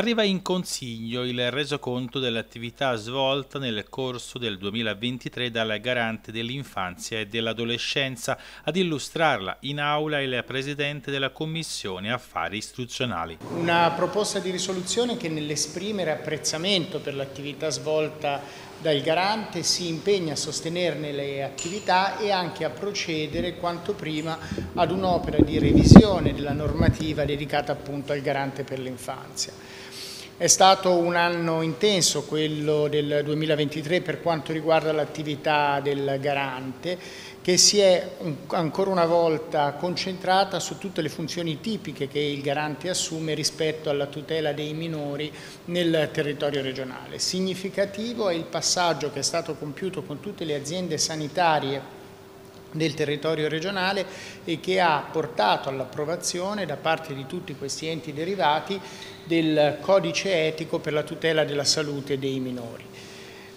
Arriva in consiglio il resoconto dell'attività svolta nel corso del 2023 dalla Garante dell'Infanzia e dell'Adolescenza. Ad illustrarla in aula il Presidente della Commissione Affari Istituzionali. Una proposta di risoluzione che nell'esprimere apprezzamento per l'attività svolta dal Garante si impegna a sostenerne le attività e anche a procedere quanto prima ad un'opera di revisione della normativa dedicata appunto al Garante per l'infanzia. È stato un anno intenso quello del 2023 per quanto riguarda l'attività del garante che si è ancora una volta concentrata su tutte le funzioni tipiche che il garante assume rispetto alla tutela dei minori nel territorio regionale. Significativo è il passaggio che è stato compiuto con tutte le aziende sanitarie del territorio regionale e che ha portato all'approvazione da parte di tutti questi enti derivati del codice etico per la tutela della salute dei minori.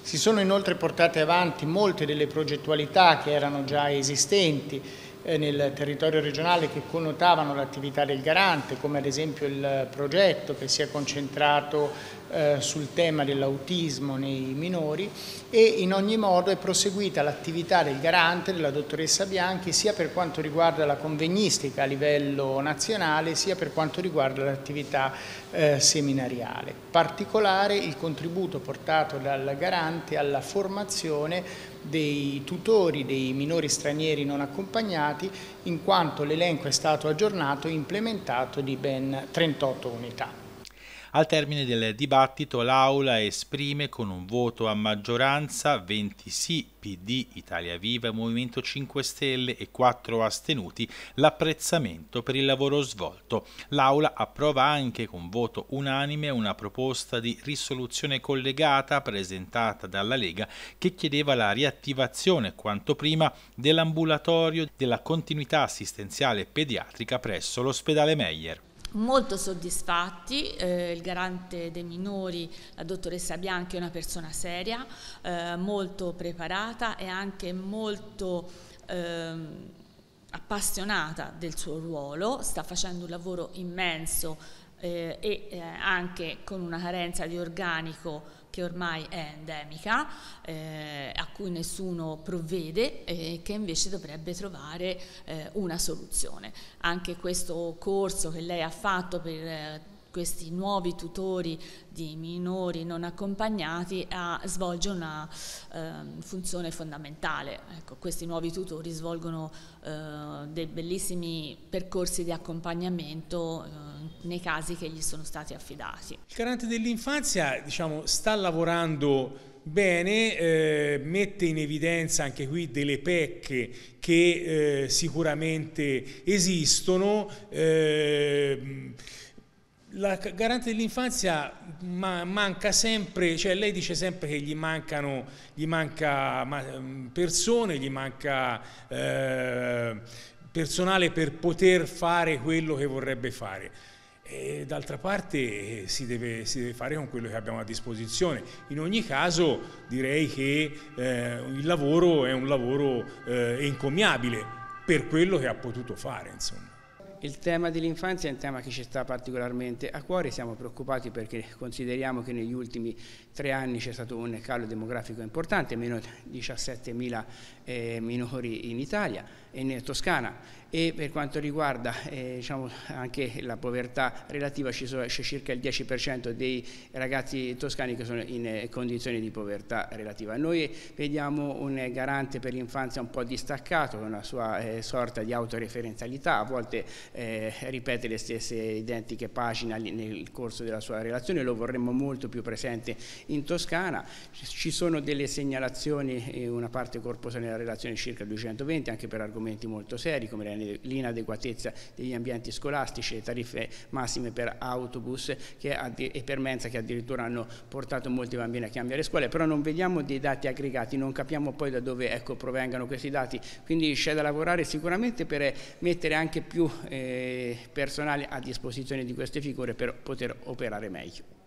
Si sono inoltre portate avanti molte delle progettualità che erano già esistenti, eh, nel territorio regionale che connotavano l'attività del garante, come ad esempio il progetto che si è concentrato eh, sul tema dell'autismo nei minori e in ogni modo è proseguita l'attività del garante, della dottoressa Bianchi, sia per quanto riguarda la convegnistica a livello nazionale, sia per quanto riguarda l'attività eh, seminariale. Particolare il contributo portato dal garante alla formazione dei tutori dei minori stranieri non accompagnati in quanto l'elenco è stato aggiornato e implementato di ben 38 unità. Al termine del dibattito l'Aula esprime con un voto a maggioranza 20 sì, PD, Italia Viva, Movimento 5 Stelle e 4 astenuti l'apprezzamento per il lavoro svolto. L'Aula approva anche con voto unanime una proposta di risoluzione collegata presentata dalla Lega che chiedeva la riattivazione quanto prima dell'ambulatorio della continuità assistenziale pediatrica presso l'ospedale Meyer molto soddisfatti, eh, il garante dei minori, la dottoressa Bianchi è una persona seria, eh, molto preparata e anche molto eh, appassionata del suo ruolo, sta facendo un lavoro immenso eh, e eh, anche con una carenza di organico che ormai è endemica, eh, a cui nessuno provvede e che invece dovrebbe trovare eh, una soluzione. Anche questo corso che lei ha fatto per eh, questi nuovi tutori di minori non accompagnati a, svolge una eh, funzione fondamentale. Ecco, questi nuovi tutori svolgono eh, dei bellissimi percorsi di accompagnamento eh, nei casi che gli sono stati affidati. Il garante dell'infanzia diciamo, sta lavorando bene, eh, mette in evidenza anche qui delle pecche che eh, sicuramente esistono. Eh, la garante dell'infanzia ma manca sempre, cioè lei dice sempre che gli, mancano, gli manca persone, gli manca eh, personale per poter fare quello che vorrebbe fare. E d'altra parte eh, si deve, si deve, fare con quello che abbiamo a disposizione. In ogni caso direi che eh, il lavoro è un lavoro eh, encomiabile per quello che ha potuto fare. Insomma. Il tema dell'infanzia è un tema che ci sta particolarmente a cuore, siamo preoccupati perché consideriamo che negli ultimi tre anni c'è stato un calo demografico importante, meno 17.000 eh, minori in Italia e in Toscana e per quanto riguarda eh, diciamo, anche la povertà relativa c'è circa il 10% dei ragazzi toscani che sono in eh, condizioni di povertà relativa. Noi vediamo un garante per l'infanzia un po' distaccato, una sua eh, sorta di autoreferenzialità, a volte eh, ripete le stesse identiche pagine nel corso della sua relazione, lo vorremmo molto più presente in Toscana, ci sono delle segnalazioni, una parte corposa nella relazione circa 220, anche per argomenti molto seri come l'inadeguatezza degli ambienti scolastici, le tariffe massime per autobus e per mensa che addirittura hanno portato molti bambini a cambiare scuole, però non vediamo dei dati aggregati, non capiamo poi da dove ecco, provengano questi dati, quindi c'è da lavorare sicuramente per mettere anche più eh, personale a disposizione di queste figure per poter operare meglio.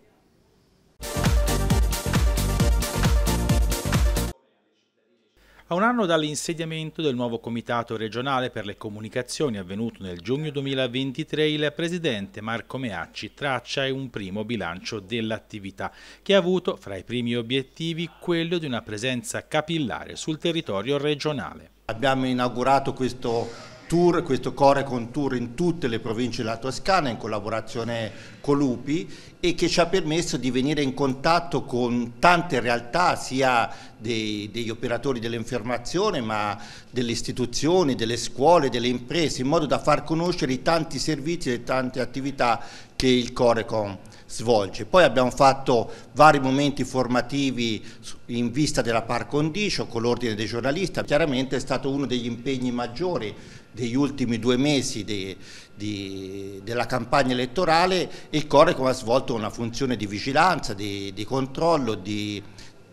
A un anno dall'insediamento del nuovo Comitato regionale per le comunicazioni avvenuto nel giugno 2023, il presidente Marco Meacci traccia un primo bilancio dell'attività che ha avuto fra i primi obiettivi quello di una presenza capillare sul territorio regionale. Abbiamo inaugurato questo tour, questo Corecon Tour in tutte le province della Toscana in collaborazione con Lupi e che ci ha permesso di venire in contatto con tante realtà sia dei, degli operatori dell'informazione ma delle istituzioni, delle scuole, delle imprese in modo da far conoscere i tanti servizi e tante attività che il Corecon svolge. Poi abbiamo fatto vari momenti formativi in vista della par condicio con l'ordine dei giornalisti, chiaramente è stato uno degli impegni maggiori degli ultimi due mesi di, di, della campagna elettorale, il Corecom ha svolto una funzione di vigilanza, di, di controllo,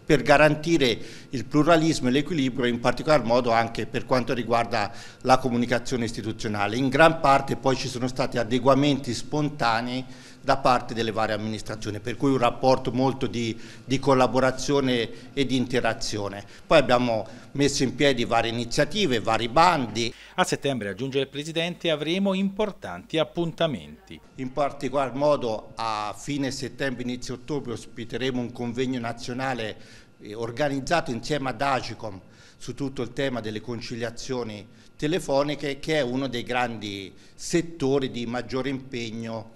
per garantire il pluralismo e l'equilibrio, in particolar modo anche per quanto riguarda la comunicazione istituzionale. In gran parte poi ci sono stati adeguamenti spontanei da parte delle varie amministrazioni, per cui un rapporto molto di, di collaborazione e di interazione. Poi abbiamo messo in piedi varie iniziative, vari bandi. A settembre, aggiunge il Presidente, avremo importanti appuntamenti. In particolar modo a fine settembre, inizio ottobre ospiteremo un convegno nazionale eh, organizzato insieme ad Agicom su tutto il tema delle conciliazioni telefoniche che è uno dei grandi settori di maggiore impegno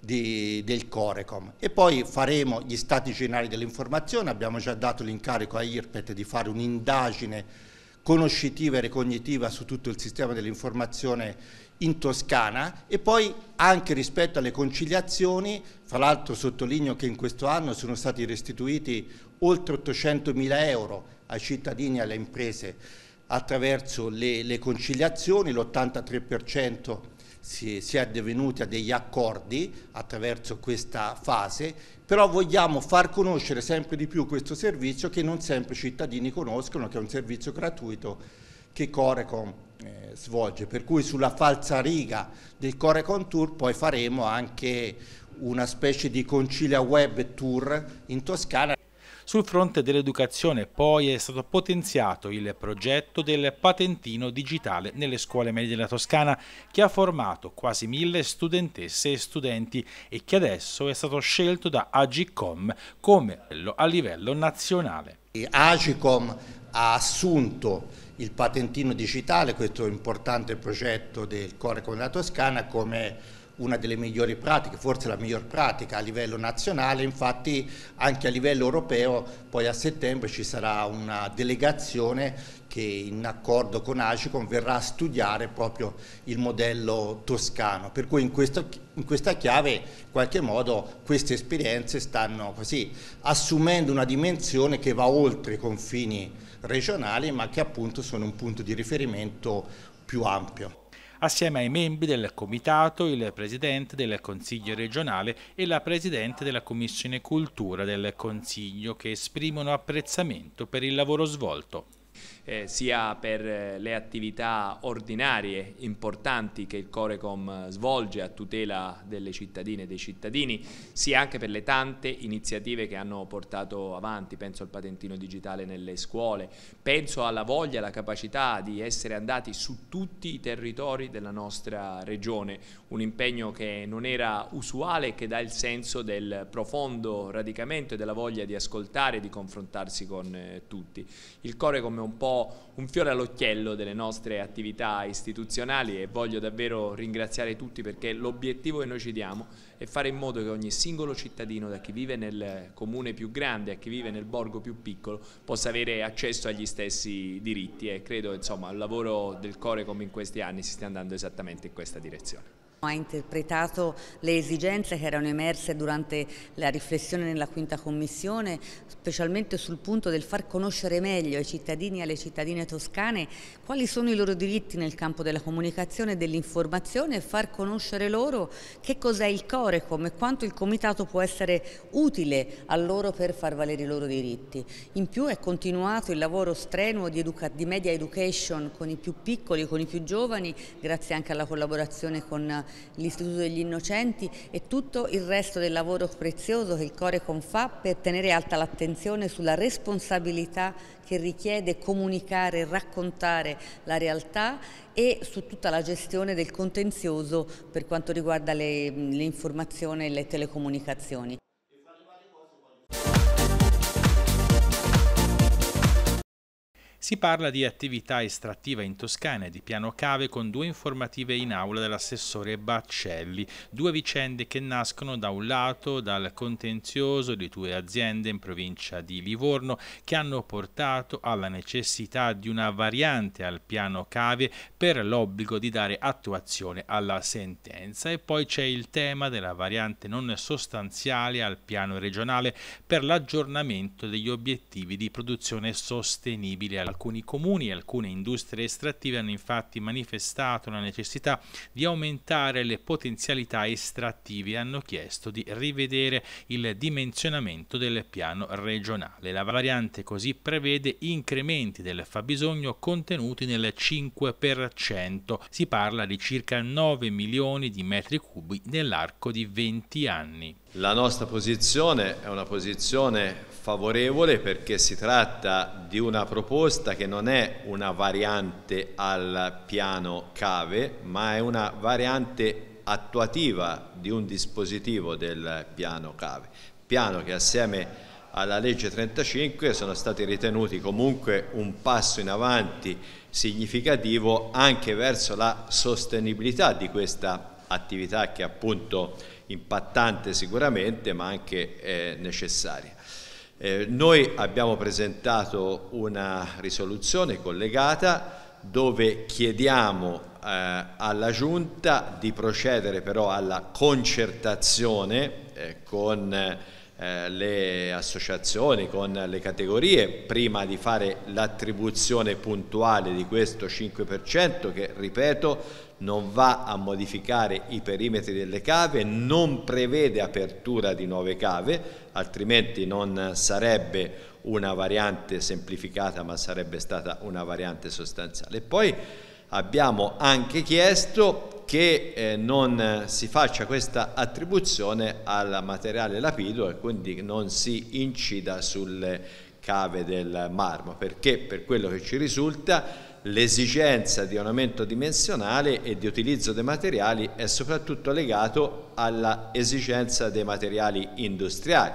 di, del Corecom e poi faremo gli stati generali dell'informazione, abbiamo già dato l'incarico a IRPET di fare un'indagine conoscitiva e recognitiva su tutto il sistema dell'informazione in Toscana e poi anche rispetto alle conciliazioni, fra l'altro sottolineo che in questo anno sono stati restituiti oltre 800 mila euro ai cittadini e alle imprese attraverso le, le conciliazioni, l'83% si, si è addivenuti a degli accordi attraverso questa fase, però vogliamo far conoscere sempre di più questo servizio che non sempre i cittadini conoscono, che è un servizio gratuito che Corecon eh, svolge, per cui sulla falsa riga del Corecon Tour poi faremo anche una specie di concilia web tour in Toscana sul fronte dell'educazione poi è stato potenziato il progetto del patentino digitale nelle scuole medie della Toscana che ha formato quasi mille studentesse e studenti e che adesso è stato scelto da Agicom come a livello nazionale. Agicom ha assunto il patentino digitale, questo importante progetto del Corecom della Toscana, come una delle migliori pratiche, forse la miglior pratica a livello nazionale, infatti anche a livello europeo poi a settembre ci sarà una delegazione che in accordo con Agicom verrà a studiare proprio il modello toscano, per cui in, questo, in questa chiave in qualche modo queste esperienze stanno così assumendo una dimensione che va oltre i confini regionali ma che appunto sono un punto di riferimento più ampio assieme ai membri del Comitato, il Presidente del Consiglio regionale e la Presidente della Commissione Cultura del Consiglio che esprimono apprezzamento per il lavoro svolto eh, sia per eh, le attività ordinarie importanti che il Corecom eh, svolge a tutela delle cittadine e dei cittadini, sia anche per le tante iniziative che hanno portato avanti, penso al patentino digitale nelle scuole, penso alla voglia, alla capacità di essere andati su tutti i territori della nostra regione, un impegno che non era usuale e che dà il senso del profondo radicamento e della voglia di ascoltare e di confrontarsi con eh, tutti. Il Corecom è un po' un fiore all'occhiello delle nostre attività istituzionali e voglio davvero ringraziare tutti perché l'obiettivo che noi ci diamo è fare in modo che ogni singolo cittadino, da chi vive nel comune più grande a chi vive nel borgo più piccolo, possa avere accesso agli stessi diritti e credo insomma al lavoro del core come in questi anni si stia andando esattamente in questa direzione. Ha interpretato le esigenze che erano emerse durante la riflessione nella quinta commissione, specialmente sul punto del far conoscere meglio ai cittadini e alle cittadine toscane quali sono i loro diritti nel campo della comunicazione e dell'informazione e far conoscere loro che cos'è il Corecom e quanto il Comitato può essere utile a loro per far valere i loro diritti. In più è continuato il lavoro strenuo di, di media education con i più piccoli, con i più giovani, grazie anche alla collaborazione con l'Istituto degli Innocenti e tutto il resto del lavoro prezioso che il Corecon fa per tenere alta l'attenzione sulla responsabilità che richiede comunicare, raccontare la realtà e su tutta la gestione del contenzioso per quanto riguarda le, informazioni e le telecomunicazioni. Si parla di attività estrattiva in Toscana e di piano cave con due informative in aula dell'assessore Baccelli, due vicende che nascono da un lato dal contenzioso di due aziende in provincia di Livorno che hanno portato alla necessità di una variante al piano cave per l'obbligo di dare attuazione alla sentenza e poi c'è il tema della variante non sostanziale al piano regionale per l'aggiornamento degli obiettivi di produzione sostenibile Alcuni comuni e alcune industrie estrattive hanno infatti manifestato la necessità di aumentare le potenzialità estrattive e hanno chiesto di rivedere il dimensionamento del piano regionale. La variante così prevede incrementi del fabbisogno contenuti nel 5%. Si parla di circa 9 milioni di metri cubi nell'arco di 20 anni. La nostra posizione è una posizione favorevole perché si tratta di una proposta che non è una variante al piano cave, ma è una variante attuativa di un dispositivo del piano cave, piano che assieme alla legge 35 sono stati ritenuti comunque un passo in avanti significativo anche verso la sostenibilità di questa attività che appunto impattante sicuramente ma anche eh, necessaria. Eh, noi abbiamo presentato una risoluzione collegata dove chiediamo eh, alla Giunta di procedere però alla concertazione eh, con eh, le associazioni, con le categorie, prima di fare l'attribuzione puntuale di questo 5% che, ripeto, non va a modificare i perimetri delle cave, non prevede apertura di nuove cave, altrimenti non sarebbe una variante semplificata ma sarebbe stata una variante sostanziale. Poi abbiamo anche chiesto che eh, non si faccia questa attribuzione al materiale lapido e quindi non si incida sulle cave del marmo, perché per quello che ci risulta l'esigenza di un aumento dimensionale e di utilizzo dei materiali è soprattutto legato alla esigenza dei materiali industriali,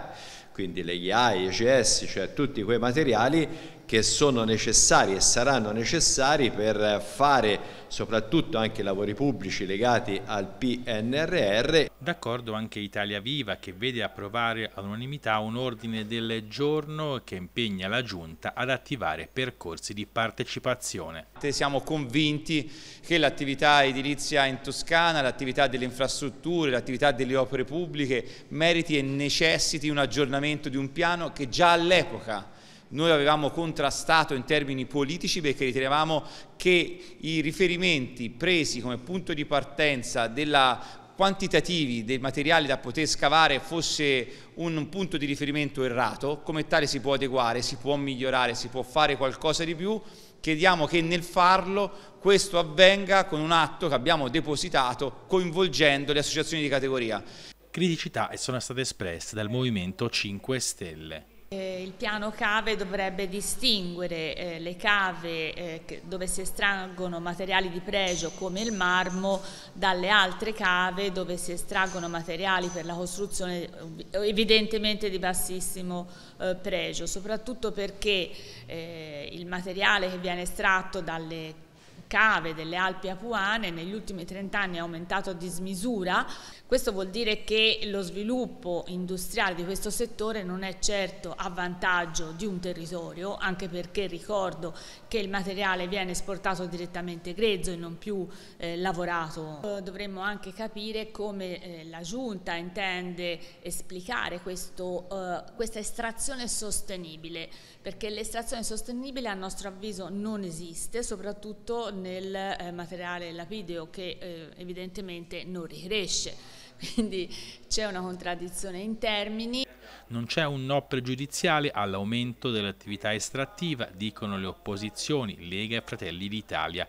quindi le IA, i GS, cioè tutti quei materiali che sono necessari e saranno necessari per fare soprattutto anche lavori pubblici legati al PNRR. D'accordo anche Italia Viva che vede approvare all'unanimità un ordine del giorno che impegna la Giunta ad attivare percorsi di partecipazione. Siamo convinti che l'attività edilizia in Toscana, l'attività delle infrastrutture, l'attività delle opere pubbliche meriti e necessiti un aggiornamento di un piano che già all'epoca noi avevamo contrastato in termini politici perché ritenevamo che i riferimenti presi come punto di partenza della quantitativi dei materiali da poter scavare fosse un punto di riferimento errato, come tale si può adeguare, si può migliorare, si può fare qualcosa di più, chiediamo che nel farlo questo avvenga con un atto che abbiamo depositato coinvolgendo le associazioni di categoria. Criticità sono state espresse dal Movimento 5 Stelle. Eh, il piano cave dovrebbe distinguere eh, le cave eh, dove si estraggono materiali di pregio come il marmo dalle altre cave dove si estraggono materiali per la costruzione eh, evidentemente di bassissimo eh, pregio, soprattutto perché eh, il materiale che viene estratto dalle cave delle Alpi Apuane negli ultimi 30 anni è aumentato a dismisura, questo vuol dire che lo sviluppo industriale di questo settore non è certo a vantaggio di un territorio, anche perché ricordo che il materiale viene esportato direttamente grezzo e non più eh, lavorato. Dovremmo anche capire come eh, la Giunta intende esplicare questo, eh, questa estrazione sostenibile, perché l'estrazione sostenibile a nostro avviso non esiste, soprattutto nel eh, materiale lapideo che eh, evidentemente non ricresce quindi c'è una contraddizione in termini. Non c'è un no pregiudiziale all'aumento dell'attività estrattiva, dicono le opposizioni, Lega e Fratelli d'Italia.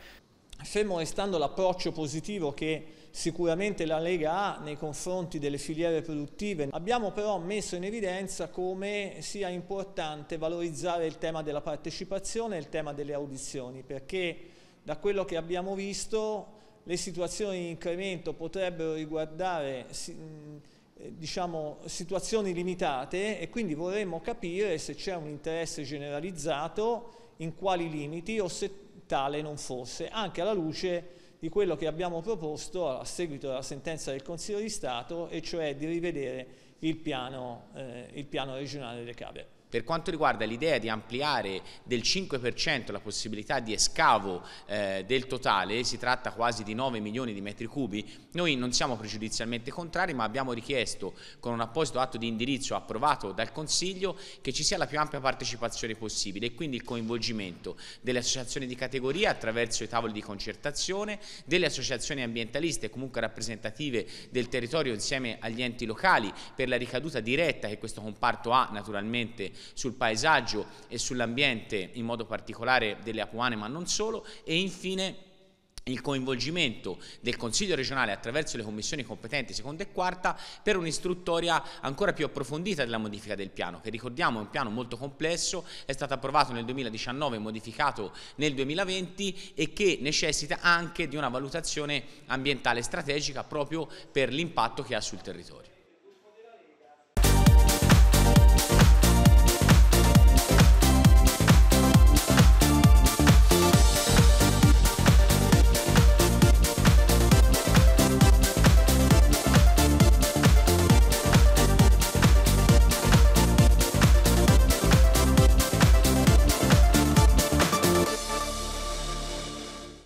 Fermo restando l'approccio positivo che sicuramente la Lega ha nei confronti delle filiere produttive, abbiamo però messo in evidenza come sia importante valorizzare il tema della partecipazione e il tema delle audizioni, perché da quello che abbiamo visto le situazioni di incremento potrebbero riguardare eh, diciamo, situazioni limitate e quindi vorremmo capire se c'è un interesse generalizzato, in quali limiti o se tale non fosse, anche alla luce di quello che abbiamo proposto a seguito della sentenza del Consiglio di Stato e cioè di rivedere il piano, eh, il piano regionale delle cave. Per quanto riguarda l'idea di ampliare del 5% la possibilità di escavo eh, del totale, si tratta quasi di 9 milioni di metri cubi, noi non siamo pregiudizialmente contrari ma abbiamo richiesto con un apposito atto di indirizzo approvato dal Consiglio che ci sia la più ampia partecipazione possibile e quindi il coinvolgimento delle associazioni di categoria attraverso i tavoli di concertazione, delle associazioni ambientaliste comunque rappresentative del territorio insieme agli enti locali per la ricaduta diretta che questo comparto ha naturalmente sul paesaggio e sull'ambiente, in modo particolare delle Apuane ma non solo, e infine il coinvolgimento del Consiglio regionale attraverso le commissioni competenti seconda e quarta per un'istruttoria ancora più approfondita della modifica del piano, che ricordiamo è un piano molto complesso, è stato approvato nel 2019 e modificato nel 2020 e che necessita anche di una valutazione ambientale strategica proprio per l'impatto che ha sul territorio.